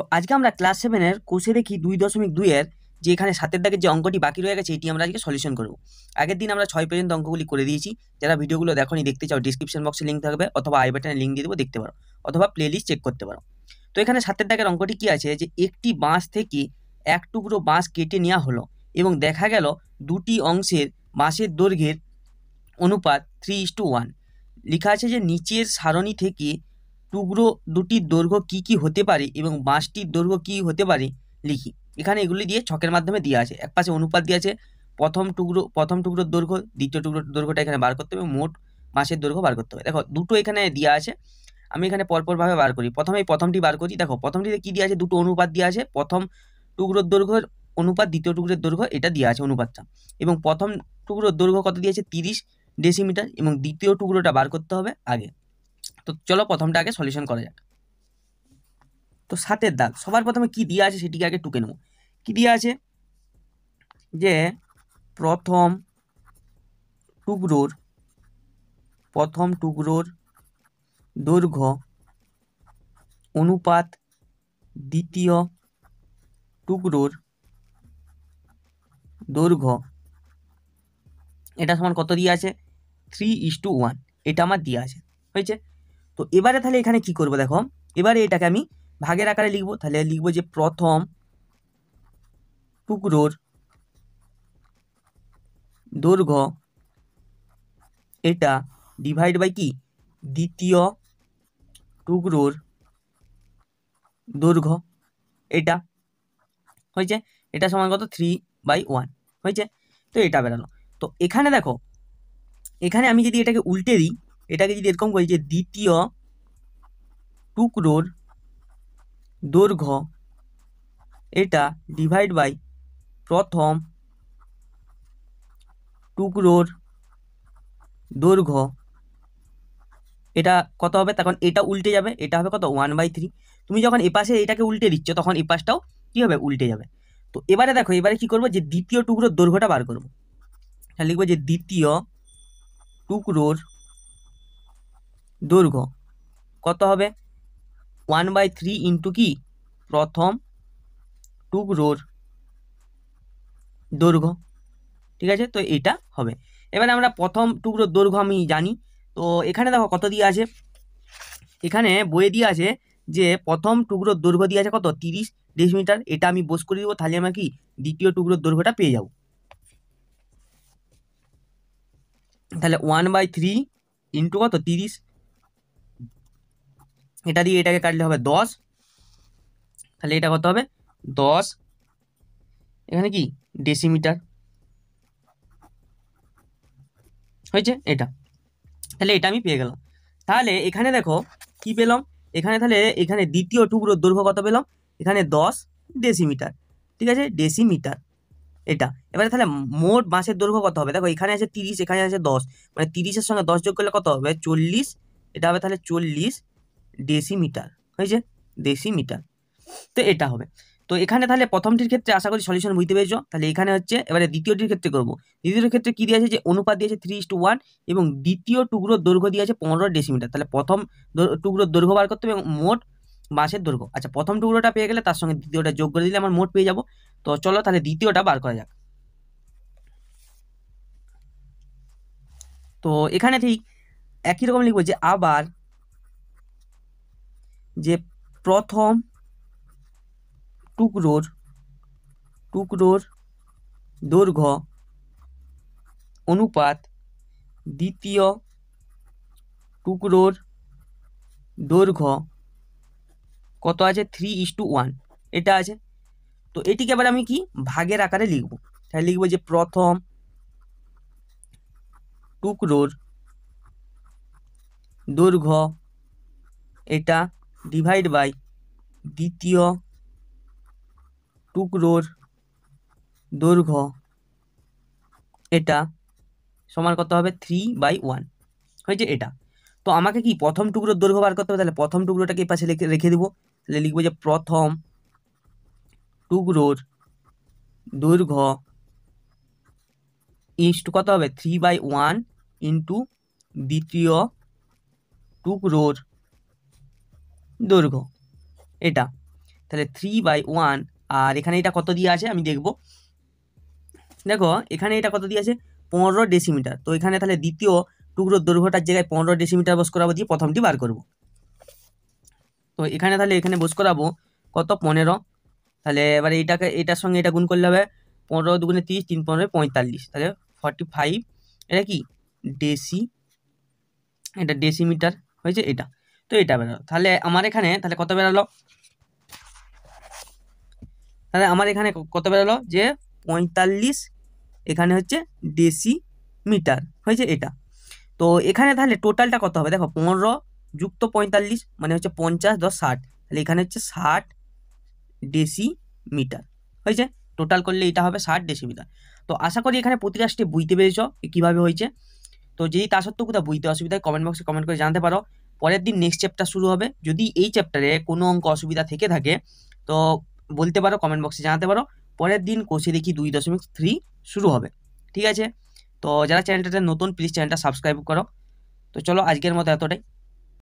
তো আজকে আমরা ক্লাস সেভেনের কোষে দেখি দুই দশমিক দুইয়ের যে এখানে সাতের দাগের যে অঙ্কটি বাকি রয়ে গেছে এটি আমরা আজকে সলিউশন করব আগের দিন আমরা ছয় পর্যন্ত অঙ্কগুলি করে দিয়েছি যারা ভিডিওগুলো দেখনি দেখতে চাও ডিসক্রিপশন বক্সে লিঙ্ক থাকবে অথবা আই বাটনে লিঙ্ক দিয়ে দেবো দেখতে পারো অথবা প্লে লিস্ট চেক করতে পারো তো এখানে সাতের দাগের অঙ্কটি কী আছে যে একটি বাঁশ থেকে এক টুকরো বাঁশ কেটে নেওয়া হলো এবং দেখা গেল দুটি অংশের বাঁশের দৈর্ঘ্যের অনুপাত থ্রি ইস টু ওয়ান লেখা আছে যে নিচের সারণি থেকে টুকরো দুটির দৈর্ঘ্য কি কি হতে পারে এবং বাঁশটির দৈর্ঘ্য কি হতে পারে লিখি এখানে এগুলি দিয়ে ছকের মাধ্যমে দেওয়া আছে এক পাশে অনুপাত দিয়ে আছে প্রথম টুকরো প্রথম টুকরোর দৈর্ঘ্য দ্বিতীয় টুকরোর দৈর্ঘ্যটা এখানে বার করতে হবে মোট বাঁশের দৈর্ঘ্য বার করতে হবে দেখো দুটো এখানে দেওয়া আছে আমি এখানে পরপরভাবে বার করি প্রথমে প্রথমটি বার করি দেখো প্রথমটিতে কী দেওয়া আছে দুটো অনুপাত দেওয়া আছে প্রথম টুকরোর দৈর্ঘ্যর অনুপাত দ্বিতীয় টুকরোর দৈর্ঘ্য এটা দেওয়া আছে অনুপাতটা এবং প্রথম টুকরোর দৈর্ঘ্য কত দিয়েছে তিরিশ ডেসিমিটার এবং দ্বিতীয় টুকরোটা বার করতে হবে আগে তো চলো প্রথমটা আগে সলিউশন করা যাক তো সাতের দাগ সবার প্রথমে কি দেওয়া আছে সেটিকে আগে টুকে নেব কি দেওয়া আছে যে প্রথম টুকরোর প্রথম টুকরোর দৈর্ঘ্য অনুপাত দ্বিতীয় টুকরোর দৈর্ঘ্য এটা সমান কত দিয়ে আছে থ্রি ইস টু ওয়ান এটা আমার দিয়ে আছে হয়েছে তো এবারে তাহলে এখানে কি করব দেখো এবারে এটাকে আমি ভাগের আকারে লিখব তাহলে লিখব যে প্রথম টুকরোর দৈর্ঘ্য এটা ডিভাইড বাই কি দ্বিতীয় টুকরোর দৈর্ঘ্য এটা হয়েছে এটা সমান কত থ্রি বাই ওয়ান হয়েছে তো এটা বেরালো তো এখানে দেখো এখানে আমি যদি এটাকে উল্টে দিই এটাকে যদি এরকম করি যে দ্বিতীয় টুকরোর দৈর্ঘ্য এটা ডিভাইড বাই প্রথম টুকরোর দৈর্ঘ্য এটা কত হবে তখন এটা উল্টে যাবে এটা হবে কত ওয়ান বাই থ্রি তুমি যখন এপাশে এটাকে উল্টে দিচ্ছ তখন এপাশটাও কি হবে উল্টে যাবে তো এবারে দেখো এবারে কি করব যে দ্বিতীয় টুকরোর দৈর্ঘ্যটা বার করব তাহলে লিখবো যে দ্বিতীয় টুকরোর দৈর্ঘ্য কত হবে ওয়ান বাই থ্রি ইন্টু কি প্রথম টুকরোর দৈর্ঘ্য ঠিক আছে তো এটা হবে এবারে আমরা প্রথম টুকরোর দৈর্ঘ্য আমি জানি তো এখানে দেখো কত দিয়ে আছে এখানে বইয়ে দিয়ে আছে যে প্রথম টুকরোর দৈর্ঘ্য দিয়ে আছে কত তিরিশ মিটার এটা আমি বোস করে দেবো তাহলে আমরা কি দ্বিতীয় টুকরোর দৈর্ঘ্যটা পেয়ে যাব তাহলে ওয়ান বাই থ্রি ইন্টু কত তিরিশ এটা দিয়ে এটাকে কাটলে হবে দশ তাহলে এটা কত হবে দশ এখানে কি ডেসিমিটার হয়েছে এটা তাহলে এটা আমি পেয়ে গেলাম তাহলে এখানে দেখো কি পেলাম এখানে তাহলে এখানে দ্বিতীয় টুকরোর দৈর্ঘ্য কত পেলাম এখানে দশ ডেসিমিটার ঠিক আছে ডেসিমিটার এটা এবারে তাহলে মোট বাঁশের দৈর্ঘ্য কত হবে দেখো এখানে আছে তিরিশ এখানে আছে দশ মানে তিরিশের সঙ্গে দশ যোগ করলে কত হবে চল্লিশ এটা হবে তাহলে চল্লিশ ডেসিমিটার হয়েছে ডেসিমিটার তো এটা হবে তো এখানে তাহলে প্রথমটির ক্ষেত্রে আশা করি সলিউশন বুঝতে পেরেছ তাহলে এখানে হচ্ছে এবারে দ্বিতীয়টির ক্ষেত্রে করবো দ্বিতীয়টির ক্ষেত্রে কী দিয়েছে যে অনুপাত দিয়েছে থ্রি ইস টু ওয়ান এবং দ্বিতীয় টুকরো দৈর্ঘ্য দিয়েছে পনেরো ডেসিমিটার তাহলে প্রথম টুকরো দৈর্ঘ্য বার করতে হবে এবং মোট বাঁশের দৈর্ঘ্য আচ্ছা প্রথম টুকরোটা পেয়ে গেলে তার সঙ্গে দ্বিতীয়টা যোগ করে দিলে আমার মোট পেয়ে যাব তো চলো তাহলে দ্বিতীয়টা বার করা যাক তো এখানে ঠিক একই রকম লিখবো যে আবার যে প্রথম 2 ক্রোড় 2 ক্রোড় দর্ঘ অনুপাত দ্বিতীয় 2 ক্রোড় দর্ঘ কত আছে 3:1 এটা আছে তো এটিকে এবার আমি কি ভাগে আকারে লিখব তাই লিখব যে প্রথম 2 ক্রোড় দর্ঘ এটা ডিভাইড বাই দ্বিতীয় টুকরোর দৈর্ঘ্য এটা সমান কত হবে থ্রি বাই ওয়ান হয়েছে এটা তো আমাকে কি প্রথম টুকরোর দৈর্ঘ্য বার করতে হবে তাহলে প্রথম টুকরোটাকে পাশে রেখে দেবো তাহলে লিখবো যে প্রথম টুকরোর দৈর্ঘ্য ইনস্টু কত হবে থ্রি বাই ওয়ান ইন্টু দ্বিতীয় টুকরোর দৈর্ঘ্য এটা তাহলে থ্রি বাই ওয়ান আর এখানে এটা কত দিয়ে আছে আমি দেখব দেখো এখানে এটা কত দিয়ে আছে পনেরো ডেসিমিটার তো এখানে তাহলে দ্বিতীয় টুকরো দৈর্ঘ্যটার জায়গায় পনেরো ডেসিমিটার বস করাবো দিয়ে প্রথমটি বার করব তো এখানে তাহলে এখানে বস করাবো কত পনেরো তাহলে এবার এটাকে এটার সঙ্গে এটা গুণ করলে হবে পনেরো দুগুণে তিরিশ তিন পনেরো পঁয়তাল্লিশ তাহলে ফর্টি ফাইভ এটা কি ডেসি এটা ডেসিমিটার হয়েছে এটা তো এটা বেরোলো তাহলে আমার এখানে তাহলে কত বেরোলো তাহলে আমার এখানে কত বেরোলো যে পঁয়তাল্লিশ এখানে হচ্ছে ডেসি মিটার হয়েছে এটা তো এখানে তাহলে টোটালটা কত হবে দেখো পনেরো যুক্ত পঁয়তাল্লিশ মানে হচ্ছে পঞ্চাশ দশ ষাট তাহলে এখানে হচ্ছে ষাট ডেসি মিটার হয়েছে টোটাল করলে এটা হবে ষাট মিটার তো আশা করি এখানে প্রতিটা স্টেপ বুঝতে পেরেছ কীভাবে হয়েছে তো যদি তা সত্ত্বেও কোথাও বুঝতে অসুবিধা কমেন্ট বক্সে কমেন্ট করে জানতে পারো পরের দিন নেক্সট চ্যাপ্টার শুরু হবে যদি এই চ্যাপ্টারে কোনো অঙ্ক অসুবিধা থেকে থাকে তো বলতে পারো কমেন্ট বক্সে জানাতে পারো পরের দিন কোষে দেখি দুই দশমিক থ্রি শুরু হবে ঠিক আছে তো যারা চ্যানেলটাতে নতুন প্লিজ চ্যানেলটা সাবস্ক্রাইব করো তো চলো আজকের মতো এতটাই